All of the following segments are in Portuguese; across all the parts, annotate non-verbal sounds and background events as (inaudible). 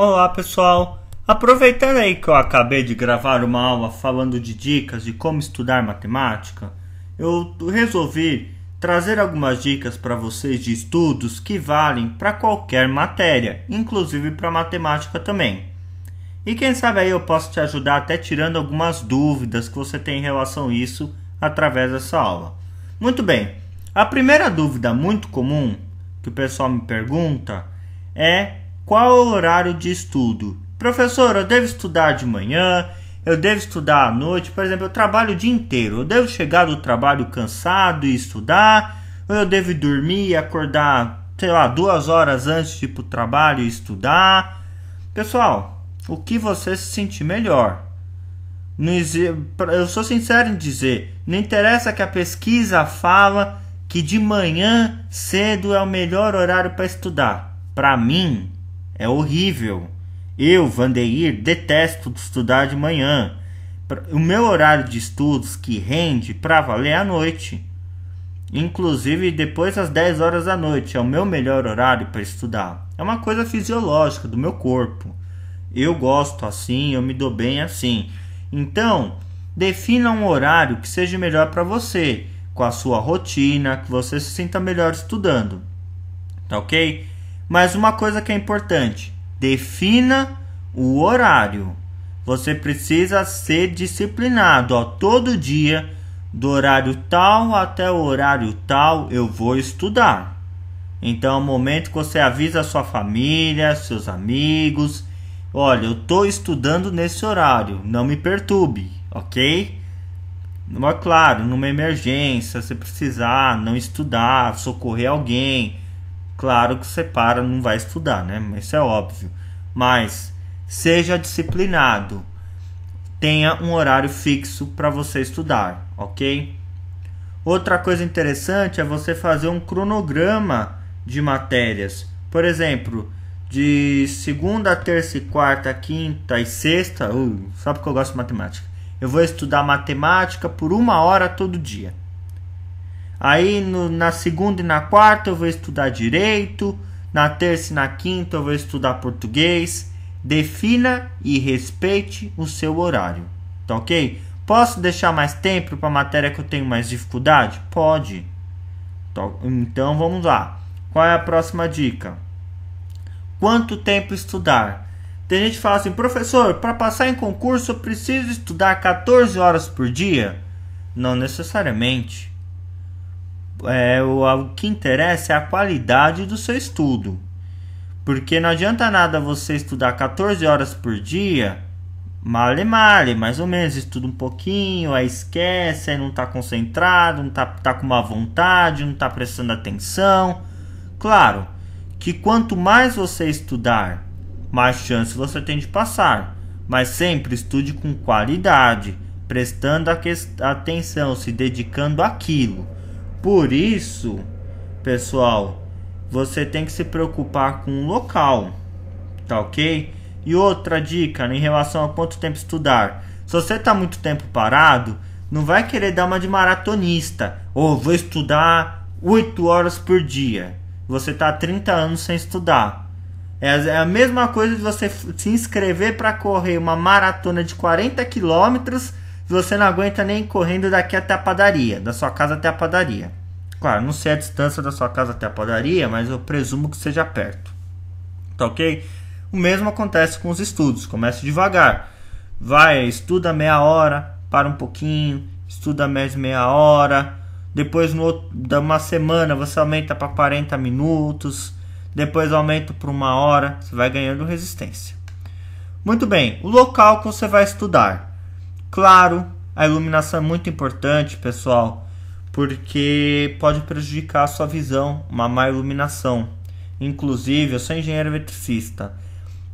Olá pessoal! Aproveitando aí que eu acabei de gravar uma aula falando de dicas de como estudar matemática, eu resolvi trazer algumas dicas para vocês de estudos que valem para qualquer matéria, inclusive para matemática também. E quem sabe aí eu posso te ajudar até tirando algumas dúvidas que você tem em relação a isso através dessa aula. Muito bem, a primeira dúvida muito comum que o pessoal me pergunta é qual o horário de estudo? Professor, eu devo estudar de manhã, eu devo estudar à noite, por exemplo, eu trabalho o dia inteiro, eu devo chegar do trabalho cansado e estudar, ou eu devo dormir e acordar, sei lá, duas horas antes de ir para o trabalho e estudar. Pessoal, o que você se sentir melhor. Eu sou sincero em dizer, não interessa que a pesquisa fala que de manhã cedo é o melhor horário para estudar. Para mim, é horrível. Eu, Vandeir, detesto estudar de manhã. O meu horário de estudos que rende para valer à noite. Inclusive depois das 10 horas da noite é o meu melhor horário para estudar. É uma coisa fisiológica do meu corpo. Eu gosto assim, eu me dou bem assim. Então, defina um horário que seja melhor para você, com a sua rotina, que você se sinta melhor estudando. Tá OK? Mas uma coisa que é importante: defina o horário. Você precisa ser disciplinado. Ó, todo dia, do horário tal até o horário tal, eu vou estudar. Então, é o momento que você avisa a sua família, seus amigos: olha, eu estou estudando nesse horário, não me perturbe, ok? Mas, claro, numa emergência, se precisar, não estudar, socorrer alguém Claro que você para, não vai estudar, né? Isso é óbvio. Mas seja disciplinado. Tenha um horário fixo para você estudar, ok? Outra coisa interessante é você fazer um cronograma de matérias. Por exemplo, de segunda, terça, quarta, quinta e sexta. Uh, sabe que eu gosto de matemática. Eu vou estudar matemática por uma hora todo dia. Aí no, na segunda e na quarta eu vou estudar direito, na terça e na quinta eu vou estudar português. Defina e respeite o seu horário, tá ok? Posso deixar mais tempo para a matéria que eu tenho mais dificuldade? Pode. Tá, então vamos lá. Qual é a próxima dica? Quanto tempo estudar? Tem gente que fala assim, professor, para passar em concurso eu preciso estudar 14 horas por dia? Não necessariamente é, o que interessa é a qualidade do seu estudo. Porque não adianta nada você estudar 14 horas por dia, male male, mais ou menos, estuda um pouquinho, aí esquece, aí não está concentrado, não está tá com uma vontade, não está prestando atenção. Claro que quanto mais você estudar, mais chance você tem de passar, mas sempre estude com qualidade, prestando atenção, se dedicando àquilo. Por isso, pessoal, você tem que se preocupar com o local, tá ok? E outra dica em relação a quanto tempo estudar. Se você está muito tempo parado, não vai querer dar uma de maratonista. Ou vou estudar 8 horas por dia. Você está 30 anos sem estudar. É, é a mesma coisa de você se inscrever para correr uma maratona de 40 quilômetros você não aguenta nem correndo daqui até a padaria, da sua casa até a padaria. Claro, não sei a distância da sua casa até a padaria, mas eu presumo que seja perto. Tá ok? O mesmo acontece com os estudos. Comece devagar. Vai, estuda meia hora, para um pouquinho, estuda mais meia hora. Depois, no outro, da uma semana, você aumenta para 40 minutos. Depois, aumenta para uma hora. Você vai ganhando resistência. Muito bem, o local que você vai estudar. Claro, a iluminação é muito importante, pessoal, porque pode prejudicar a sua visão, uma má iluminação. Inclusive, eu sou engenheiro eletricista.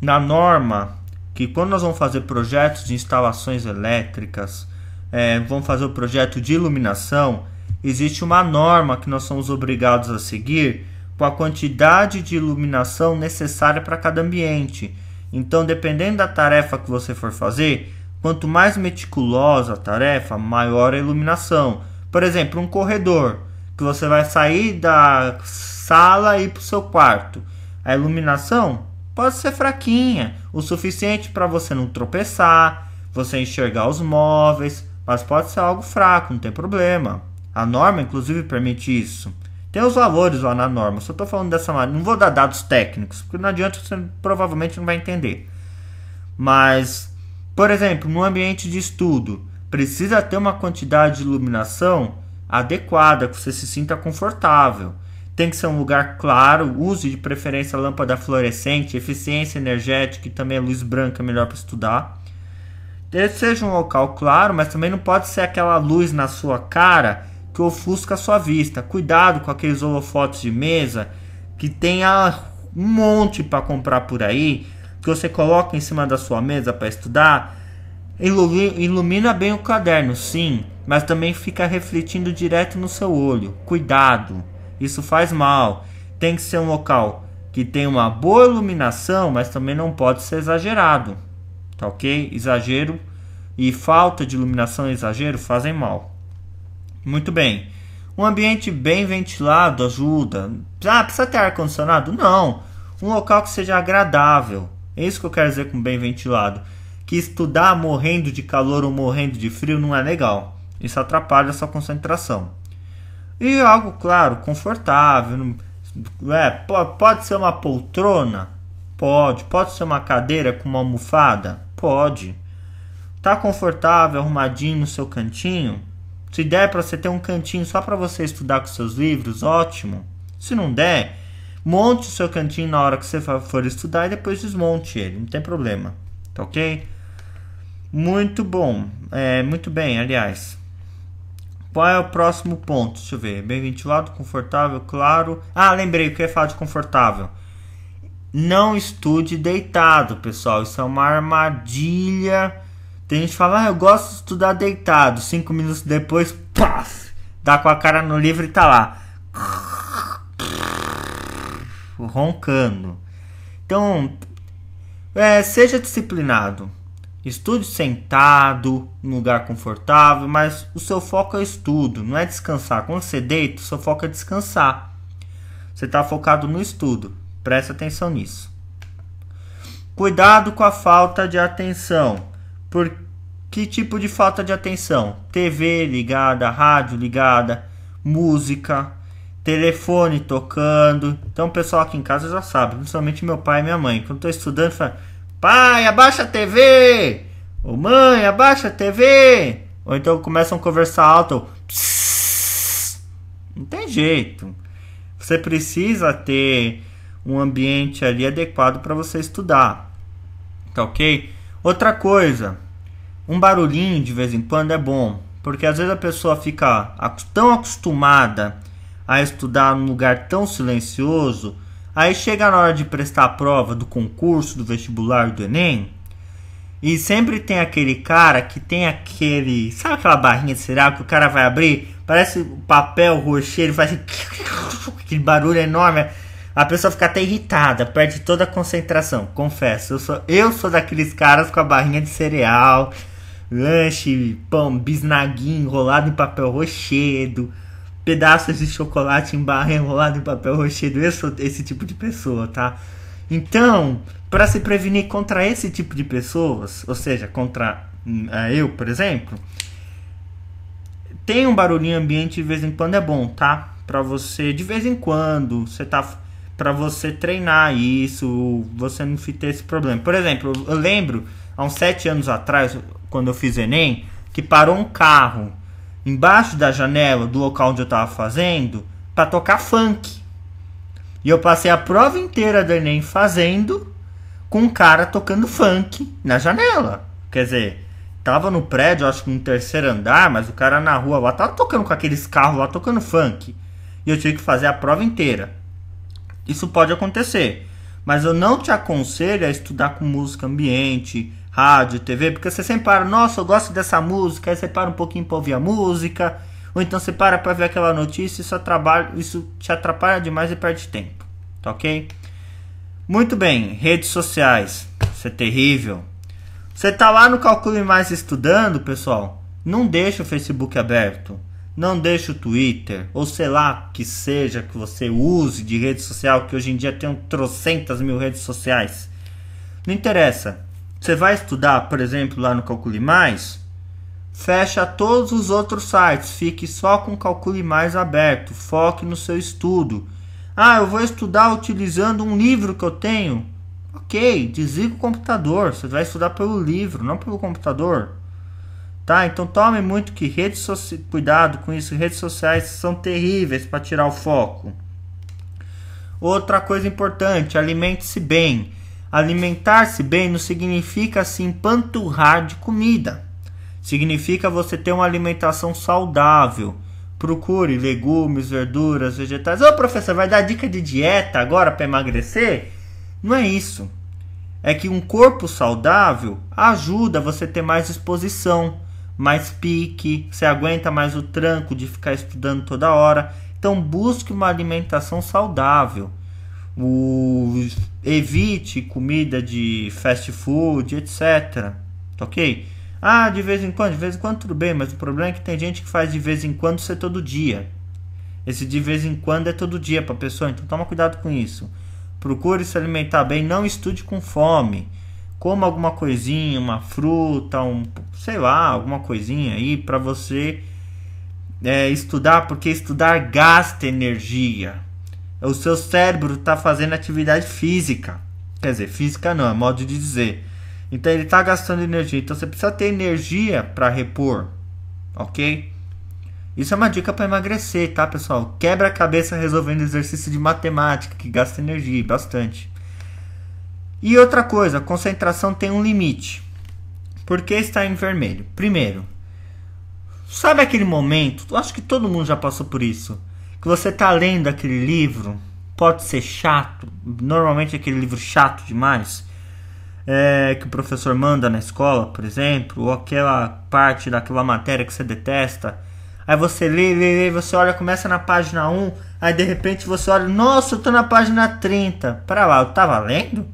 Na norma, que quando nós vamos fazer projetos de instalações elétricas, é, vamos fazer o projeto de iluminação, existe uma norma que nós somos obrigados a seguir com a quantidade de iluminação necessária para cada ambiente. Então, dependendo da tarefa que você for fazer, Quanto mais meticulosa a tarefa, maior a iluminação. Por exemplo, um corredor que você vai sair da sala e ir para o seu quarto. A iluminação pode ser fraquinha, o suficiente para você não tropeçar, você enxergar os móveis, mas pode ser algo fraco, não tem problema. A norma, inclusive, permite isso. Tem os valores lá na norma, só estou falando dessa maneira. Não vou dar dados técnicos, porque não adianta, você provavelmente não vai entender. Mas por exemplo, no ambiente de estudo, precisa ter uma quantidade de iluminação adequada, que você se sinta confortável. Tem que ser um lugar claro, use de preferência lâmpada fluorescente, eficiência energética e também luz branca é melhor para estudar. Seja um local claro, mas também não pode ser aquela luz na sua cara que ofusca a sua vista. Cuidado com aqueles holofotes de mesa que tem um monte para comprar por aí que você coloca em cima da sua mesa para estudar ilumina bem o caderno, sim, mas também fica refletindo direto no seu olho. Cuidado, isso faz mal. Tem que ser um local que tenha uma boa iluminação, mas também não pode ser exagerado. Tá ok? Exagero e falta de iluminação e exagero fazem mal. Muito bem. Um ambiente bem ventilado ajuda. Ah, precisa ter ar-condicionado? Não. Um local que seja agradável é isso que eu quero dizer com bem ventilado. Que estudar morrendo de calor ou morrendo de frio não é legal. Isso atrapalha a sua concentração. E algo, claro, confortável. É, pode ser uma poltrona? Pode. Pode ser uma cadeira com uma almofada? Pode. Tá confortável, arrumadinho no seu cantinho? Se der para você ter um cantinho só para você estudar com seus livros, ótimo. Se não der, Monte o seu cantinho na hora que você for estudar e depois desmonte ele, não tem problema, tá ok? Muito bom, é, muito bem, aliás. Qual é o próximo ponto? Deixa eu ver. Bem ventilado, confortável, claro. Ah, lembrei o que eu ia falar de confortável. Não estude deitado, pessoal. Isso é uma armadilha. Tem gente que fala, ah, eu gosto de estudar deitado. Cinco minutos depois, paf, dá com a cara no livro e tá lá roncando. Então, é, seja disciplinado. Estude sentado, num lugar confortável, mas o seu foco é estudo, não é descansar. Quando você deita, o seu foco é descansar. Você está focado no estudo. Preste atenção nisso. Cuidado com a falta de atenção. Por que tipo de falta de atenção? TV ligada, rádio ligada, música telefone tocando. Então o pessoal aqui em casa já sabe, principalmente meu pai e minha mãe. Quando eu estudando, fala: "Pai, abaixa a TV!" Ou "Mãe, abaixa a TV!" Ou então começam a conversar alto. não tem jeito. Você precisa ter um ambiente ali adequado para você estudar. Tá OK? Outra coisa, um barulhinho de vez em quando é bom, porque às vezes a pessoa fica tão acostumada a estudar num lugar tão silencioso, aí chega na hora de prestar a prova do concurso, do vestibular, do Enem, e sempre tem aquele cara que tem aquele. Sabe aquela barrinha de cereal que o cara vai abrir? Parece um papel rocheiro, faz assim, (laughs) aquele barulho enorme. A pessoa fica até irritada, perde toda a concentração. Confesso, eu sou, eu sou daqueles caras com a barrinha de cereal, lanche, pão, bisnaguinho enrolado em papel rochedo pedaços de chocolate em barra enrolado em papel rochedo. Eu sou esse tipo de pessoa, tá? Então, para se prevenir contra esse tipo de pessoas, ou seja, contra uh, eu, por exemplo, tem um barulhinho ambiente de vez em quando é bom, tá? Para você de vez em quando, você tá para você treinar isso, você não ter esse problema. Por exemplo, eu lembro há uns sete anos atrás, quando eu fiz ENEM, que parou um carro embaixo da janela do local onde eu tava fazendo para tocar funk. E eu passei a prova inteira do Enem fazendo com um cara tocando funk na janela. Quer dizer, tava no prédio, acho que no terceiro andar, mas o cara na rua lá tava tocando com aqueles carros lá tocando funk. E eu tive que fazer a prova inteira. Isso pode acontecer, mas eu não te aconselho a estudar com música ambiente, rádio, TV, porque você sempre para, nossa, eu gosto dessa música, aí você para um pouquinho para ouvir a música, ou então você para para ver aquela notícia e só trabalha, isso te atrapalha demais e perde tempo, tá ok? Muito bem, redes sociais, isso é terrível. Você tá lá no Calcule Mais estudando, pessoal, não deixa o Facebook aberto, não deixa o Twitter, ou sei lá que seja que você use de rede social, que hoje em dia tem um trocentas mil redes sociais. Não interessa. Você vai estudar, por exemplo, lá no Calcule Mais, fecha todos os outros sites, fique só com o Calcule Mais aberto, foque no seu estudo. Ah, eu vou estudar utilizando um livro que eu tenho. Ok, desliga o computador. Você vai estudar pelo livro, não pelo computador. Tá? Então tome muito que redes sociais, cuidado com isso. Redes sociais são terríveis para tirar o foco. Outra coisa importante, alimente-se bem. Alimentar-se bem não significa se assim, empanturrar de comida. Significa você ter uma alimentação saudável. Procure legumes, verduras, vegetais. Ô professor, vai dar dica de dieta agora para emagrecer? Não é isso. É que um corpo saudável ajuda você a ter mais disposição, mais pique, você aguenta mais o tranco de ficar estudando toda hora. Então busque uma alimentação saudável o, evite comida de fast food, etc. Ok? Ah, de vez em quando, de vez em quando tudo bem, mas o problema é que tem gente que faz de vez em quando ser todo dia. Esse de vez em quando é todo dia para a pessoa, então toma cuidado com isso. Procure se alimentar bem, não estude com fome. Coma alguma coisinha, uma fruta, um, sei lá, alguma coisinha aí para você é, estudar, porque estudar gasta energia. É o seu cérebro está fazendo atividade física. Quer dizer, física não, é modo de dizer. Então ele está gastando energia. Então você precisa ter energia para repor, ok? Isso é uma dica para emagrecer, tá, pessoal? Quebra a cabeça resolvendo exercício de matemática que gasta energia bastante. E outra coisa, concentração tem um limite. Por que está em vermelho? Primeiro, sabe aquele momento? Acho que todo mundo já passou por isso que você tá lendo aquele livro, pode ser chato, normalmente é aquele livro chato demais, é, que o professor manda na escola, por exemplo, ou aquela parte daquela matéria que você detesta. Aí você lê, lê, lê, você olha, começa na página 1, aí de repente você olha, nossa, eu tô na página 30. Para lá, eu tava lendo?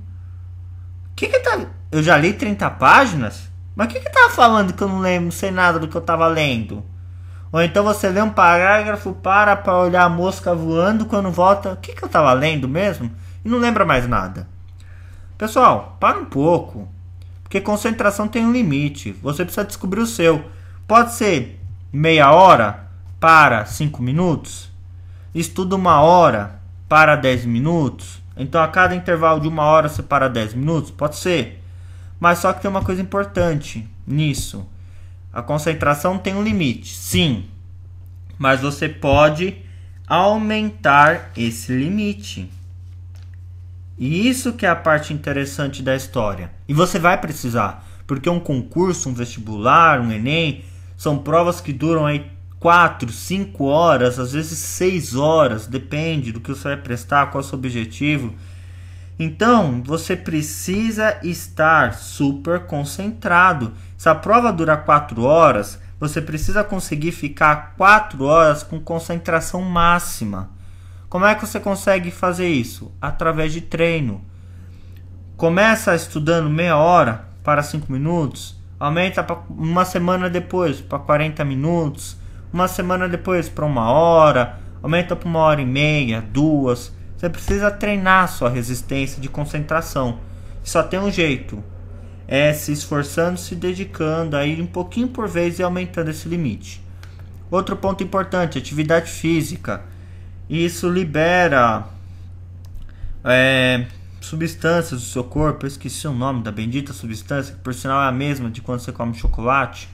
Que que tá... Eu já li 30 páginas? Mas o que que tava falando que eu não lembro, não sei nada do que eu tava lendo? Ou então você lê um parágrafo, para para olhar a mosca voando, quando volta, o que, que eu estava lendo mesmo? E não lembra mais nada. Pessoal, para um pouco, porque concentração tem um limite. Você precisa descobrir o seu. Pode ser meia hora para cinco minutos, estuda uma hora para dez minutos. Então a cada intervalo de uma hora você para dez minutos, pode ser. Mas só que tem uma coisa importante nisso a concentração tem um limite, sim, mas você pode aumentar esse limite. E isso que é a parte interessante da história. E você vai precisar, porque um concurso, um vestibular, um ENEM, são provas que duram aí 4, 5 horas, às vezes 6 horas, depende do que você vai prestar, qual é o seu objetivo. Então, você precisa estar super concentrado. Se a prova dura 4 horas, você precisa conseguir ficar 4 horas com concentração máxima. Como é que você consegue fazer isso? Através de treino. Começa estudando meia hora para 5 minutos, aumenta uma semana depois para 40 minutos, uma semana depois para uma hora, aumenta para uma hora e meia, duas você precisa treinar sua resistência de concentração. Só tem um jeito. É se esforçando, se dedicando, aí um pouquinho por vez e aumentando esse limite. Outro ponto importante, atividade física. Isso libera é, substâncias do seu corpo. Eu esqueci o nome da bendita substância, que por sinal é a mesma de quando você come chocolate.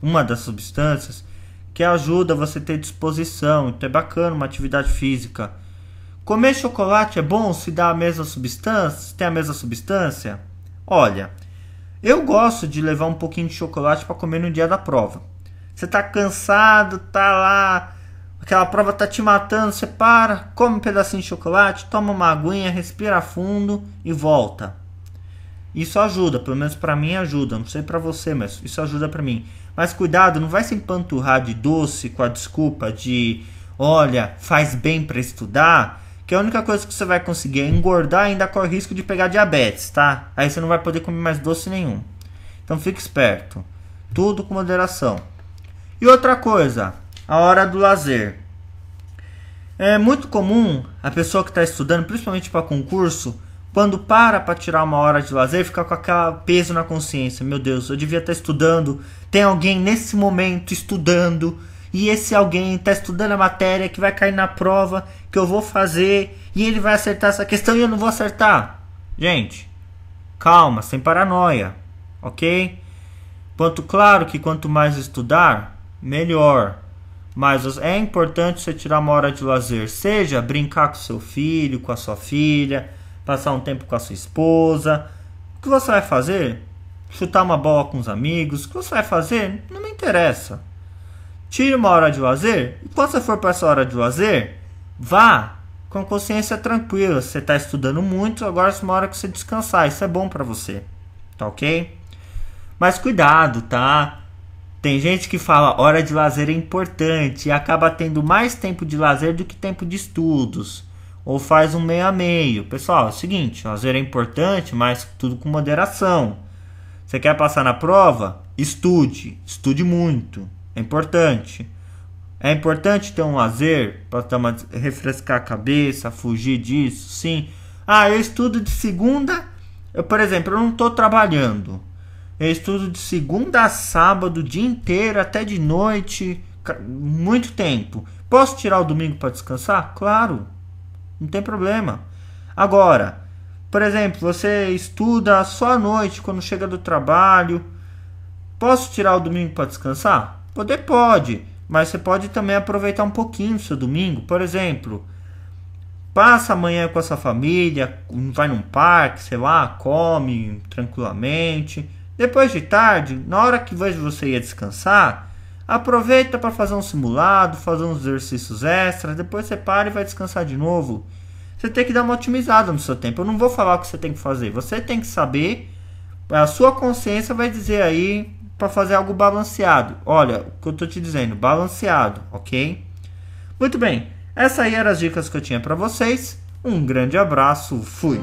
Uma das substâncias que ajuda você a ter disposição. Então é bacana uma atividade física Comer chocolate é bom se dá a mesma substância, se tem a mesma substância? Olha, eu gosto de levar um pouquinho de chocolate para comer no dia da prova. Você tá cansado, tá lá, aquela prova tá te matando, você para, come um pedacinho de chocolate, toma uma aguinha, respira fundo e volta. Isso ajuda, pelo menos para mim ajuda, não sei para você, mas isso ajuda para mim. Mas cuidado, não vai se empanturrar de doce com a desculpa de, olha, faz bem para estudar que a única coisa que você vai conseguir é engordar e ainda corre risco de pegar diabetes, tá? Aí você não vai poder comer mais doce nenhum. Então fique esperto. Tudo com moderação. E outra coisa, a hora do lazer. É muito comum a pessoa que está estudando, principalmente para concurso, quando para para tirar uma hora de lazer, ficar com aquele peso na consciência. Meu Deus, eu devia estar tá estudando. Tem alguém nesse momento estudando e esse alguém está estudando a matéria que vai cair na prova que eu vou fazer e ele vai acertar essa questão e eu não vou acertar. Gente, calma, sem paranoia, ok? Quanto claro que quanto mais estudar, melhor. Mas é importante você tirar uma hora de lazer, seja brincar com seu filho, com a sua filha, passar um tempo com a sua esposa. O que você vai fazer? Chutar uma bola com os amigos? O que você vai fazer? Não me interessa Tire uma hora de lazer e quando você for para essa hora de lazer, vá com consciência tranquila. Você está estudando muito, agora é uma hora que você descansar. Isso é bom para você, tá ok? Mas cuidado, tá? Tem gente que fala hora de lazer é importante e acaba tendo mais tempo de lazer do que tempo de estudos. Ou faz um meio a meio. Pessoal, é o seguinte, lazer é importante, mas tudo com moderação. Você quer passar na prova? Estude, estude muito. É importante. É importante ter um lazer para refrescar a cabeça, fugir disso, sim. Ah, eu estudo de segunda, eu, por exemplo, eu não estou trabalhando. Eu estudo de segunda a sábado, o dia inteiro, até de noite, muito tempo. Posso tirar o domingo para descansar? Claro, não tem problema. Agora, por exemplo, você estuda só à noite quando chega do trabalho. Posso tirar o domingo para descansar? Poder pode, mas você pode também aproveitar um pouquinho do seu domingo. Por exemplo, passa amanhã com a sua família, vai num parque, sei lá, come tranquilamente. Depois de tarde, na hora que você ia descansar, aproveita para fazer um simulado, fazer uns exercícios extras, depois você para e vai descansar de novo. Você tem que dar uma otimizada no seu tempo. Eu não vou falar o que você tem que fazer, você tem que saber, a sua consciência vai dizer aí para fazer algo balanceado. Olha, o que eu estou te dizendo, balanceado, ok? Muito bem, essas aí eram as dicas que eu tinha para vocês. Um grande abraço, fui!